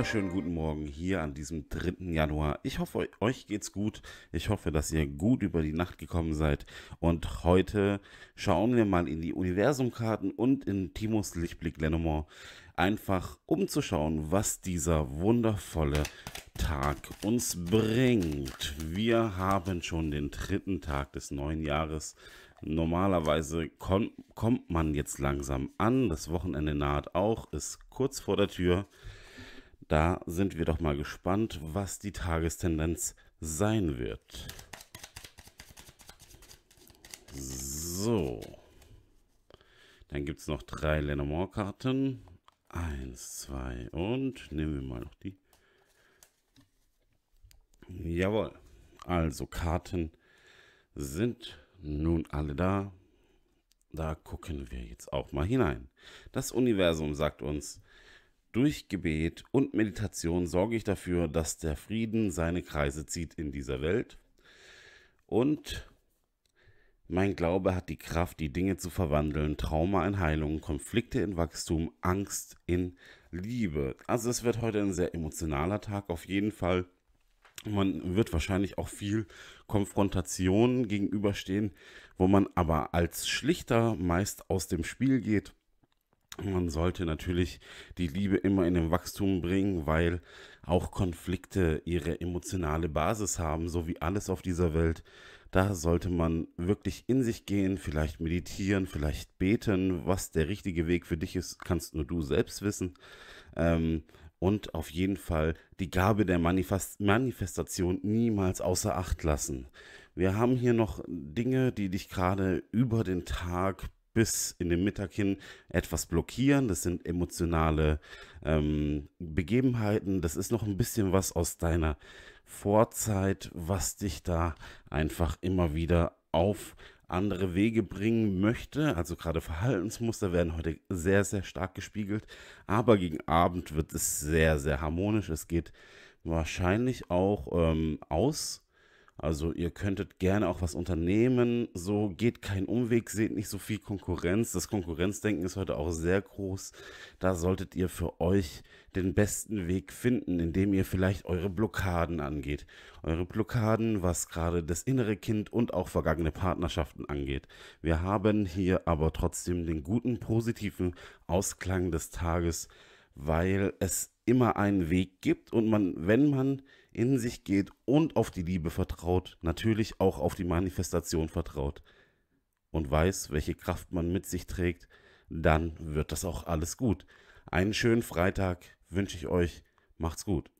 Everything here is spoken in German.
wunderschönen guten Morgen hier an diesem 3. Januar. Ich hoffe, euch geht's gut. Ich hoffe, dass ihr gut über die Nacht gekommen seid. Und heute schauen wir mal in die Universumkarten und in Timos Lichtblick Lenormand, einfach um zu schauen, was dieser wundervolle Tag uns bringt. Wir haben schon den dritten Tag des neuen Jahres. Normalerweise kommt man jetzt langsam an. Das Wochenende naht auch, ist kurz vor der Tür. Da sind wir doch mal gespannt, was die Tagestendenz sein wird. So. Dann gibt es noch drei Lenormand-Karten. Eins, zwei und nehmen wir mal noch die. Jawohl. Also Karten sind nun alle da. Da gucken wir jetzt auch mal hinein. Das Universum sagt uns, durch Gebet und Meditation sorge ich dafür, dass der Frieden seine Kreise zieht in dieser Welt. Und mein Glaube hat die Kraft, die Dinge zu verwandeln, Trauma in Heilung, Konflikte in Wachstum, Angst in Liebe. Also es wird heute ein sehr emotionaler Tag auf jeden Fall. Man wird wahrscheinlich auch viel Konfrontationen gegenüberstehen, wo man aber als Schlichter meist aus dem Spiel geht man sollte natürlich die Liebe immer in den Wachstum bringen, weil auch Konflikte ihre emotionale Basis haben, so wie alles auf dieser Welt. Da sollte man wirklich in sich gehen, vielleicht meditieren, vielleicht beten. Was der richtige Weg für dich ist, kannst nur du selbst wissen. Ähm, und auf jeden Fall die Gabe der Manifest Manifestation niemals außer Acht lassen. Wir haben hier noch Dinge, die dich gerade über den Tag bis in den Mittag hin etwas blockieren. Das sind emotionale ähm, Begebenheiten. Das ist noch ein bisschen was aus deiner Vorzeit, was dich da einfach immer wieder auf andere Wege bringen möchte. Also gerade Verhaltensmuster werden heute sehr, sehr stark gespiegelt. Aber gegen Abend wird es sehr, sehr harmonisch. Es geht wahrscheinlich auch ähm, aus also ihr könntet gerne auch was unternehmen. So geht kein Umweg, seht nicht so viel Konkurrenz. Das Konkurrenzdenken ist heute auch sehr groß. Da solltet ihr für euch den besten Weg finden, indem ihr vielleicht eure Blockaden angeht. Eure Blockaden, was gerade das innere Kind und auch vergangene Partnerschaften angeht. Wir haben hier aber trotzdem den guten, positiven Ausklang des Tages weil es immer einen Weg gibt und man, wenn man in sich geht und auf die Liebe vertraut, natürlich auch auf die Manifestation vertraut und weiß, welche Kraft man mit sich trägt, dann wird das auch alles gut. Einen schönen Freitag wünsche ich euch. Macht's gut.